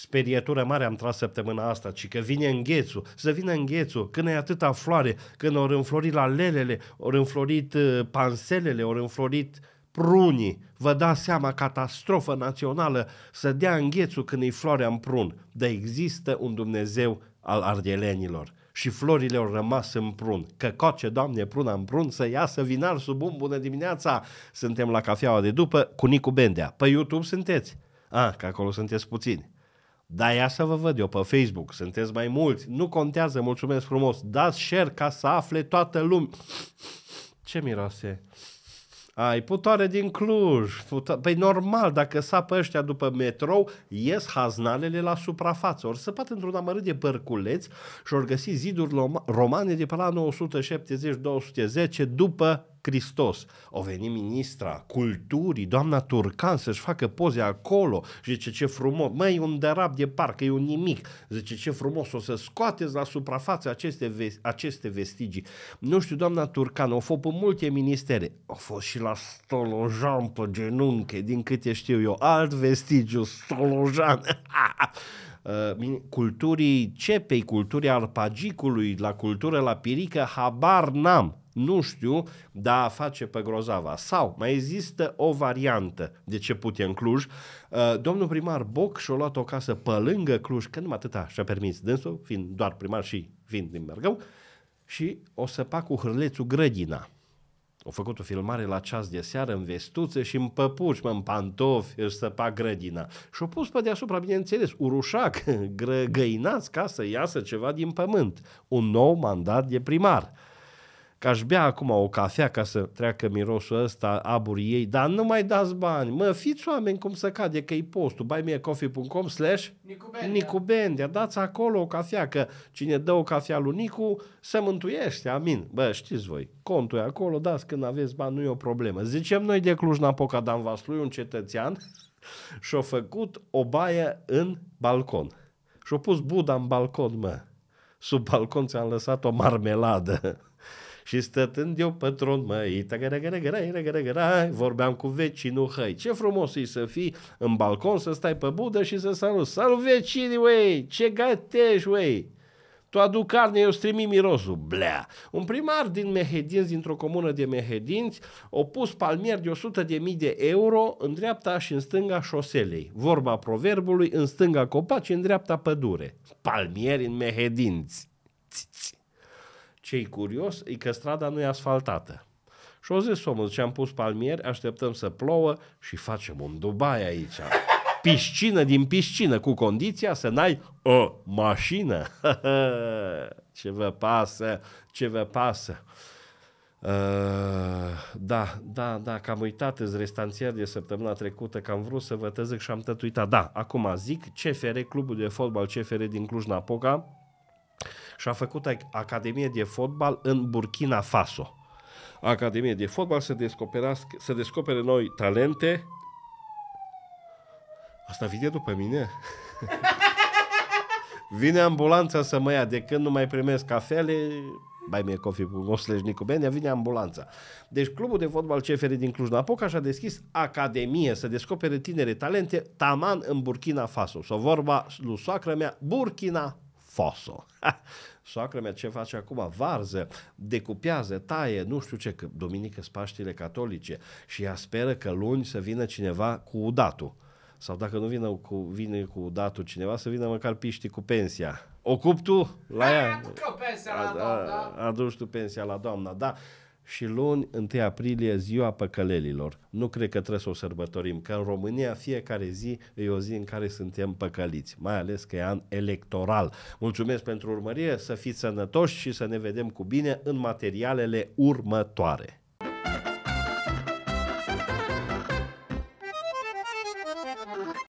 Sperietură mare am tras săptămâna asta, ci că vine înghețul, să vină înghețul, când e atâta floare, când au înflorit lalelele, au înflorit uh, panselele, au înflorit prunii. Vă dați seama, catastrofă națională să dea înghețul când îi floarea în prun. Dar există un Dumnezeu al ardelenilor și florile au rămas în prun. Că coace, Doamne, pruna în prun să iasă vinar sub bun, bună dimineața. Suntem la cafeaua de după cu Nicu Bendea. Pe YouTube sunteți? Ah, că acolo sunteți puțini. Da, ia să vă văd eu pe Facebook, sunteți mai mulți, nu contează, mulțumesc frumos, dați share ca să afle toată lumea. Ce miroase? Ai putoare din Cluj. Puto... Păi normal, dacă sapă ăștia după metrou, ies haznalele la suprafață. Ori săpat într-un amărât de părculeți și ori găsi ziduri romane de pe la 970-210 după Hristos. O venit ministra culturii, doamna Turcan, să-și facă poze acolo și zice ce frumos, măi, un derab de parcă e un nimic. Zice ce frumos, o să scoateți la suprafață aceste, aceste vestigii. Nu știu, doamna Turcan, au fost pe multe ministere, au fost și la Stolojan pe genunche, din câte știu eu, alt vestigiu, Stolojan. Uh, culturii cepei, culturii arpagicului, la cultură la pirică, habar n-am. Nu știu, dar face pe grozava. Sau mai există o variantă de ce pute în Cluj. Uh, domnul primar Boc și-a luat o casă pe lângă Cluj, când mă atâta și-a permis dânsul, fiind doar primar și fiind din Bergău, și o săpa cu hârlețul grădina. Au făcut o filmare la ceas de seară în vestuțe și în păpuci, mă, în pantofi, își săpa grădina. Și-o pus pe deasupra, bineînțeles, urușac, găinați ca să iasă ceva din pământ. Un nou mandat de primar că aș bea acum o cafea ca să treacă mirosul ăsta aburii ei, dar nu mai dați bani. Mă, fiți oameni cum să cade, că e postul. buymeacoffee.com slash nicubendia. Dați acolo o cafea, că cine dă o cafea lui Nicu se mântuiește, amin. Bă, știți voi, contul e acolo, dați când aveți bani, nu e o problemă. Zicem noi de Cluj-Napoca, Dan Vaslui, un cetățean, și-a făcut o baie în balcon. Și-a pus Buda în balcon, mă. Sub balcon ți-am lăsat o marmeladă. Și stătând eu tron, măi, vorbeam cu vecinul, hăi, ce frumos e să fii în balcon, să stai pe budă și să salut. Salut vecinii, uei, ce gătești, uei. Tu aduc carne, eu strimi mirosul, blea. Un primar din Mehedinți, dintr-o comună de Mehedinți, a pus palmier de 100.000 de, de euro în dreapta și în stânga șoselei. Vorba proverbului, în stânga copaci, în dreapta pădure. Palmieri în Mehedinți. Ți-ți ce e curios e că strada nu e asfaltată. Și o zis omul, zice, am pus palmieri, așteptăm să plouă și facem un Dubai aici. Piscină din piscină, cu condiția să n-ai o mașină. ce vă pasă, ce vă pasă. Uh, da, da, da, că am uitat îți restanțiar de săptămâna trecută că am vrut să vă tăzăc și am tot uitat. Da, acum zic CFR, clubul de fotbal CFR din Cluj-Napoca, și a făcut Academie de Fotbal în Burkina Faso. Academie de Fotbal să, să descopere noi talente. Asta vine după mine? vine ambulanța să mă ia, de când nu mai primesc cafele, mai mie cofi cu Nicu Benia, vine ambulanța. Deci clubul de fotbal CFR din Cluj-Napoca și-a deschis academie să descopere tinere talente taman în Burkina Faso. Sau vorba lui soacră mea, Burkina fosso. Soacră mea ce face acum? Varză, decupează, taie, nu știu ce, că duminică spaștile catolice și ea speră că luni să vină cineva cu udatul. Sau dacă nu vină cu, vine cu udatul cineva, să vină măcar piști cu pensia. Ocup tu la ea. Da. Da. Aduci tu pensia la doamna, da? și luni, 1 aprilie, ziua păcălelilor. Nu cred că trebuie să o sărbătorim, că în România fiecare zi e o zi în care suntem păcăliți, mai ales că e an electoral. Mulțumesc pentru urmărire, să fiți sănătoși și să ne vedem cu bine în materialele următoare.